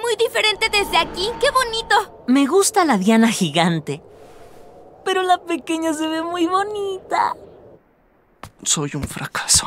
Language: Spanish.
muy diferente desde aquí. ¡Qué bonito! Me gusta la diana gigante. Pero la pequeña se ve muy bonita. Soy un fracaso.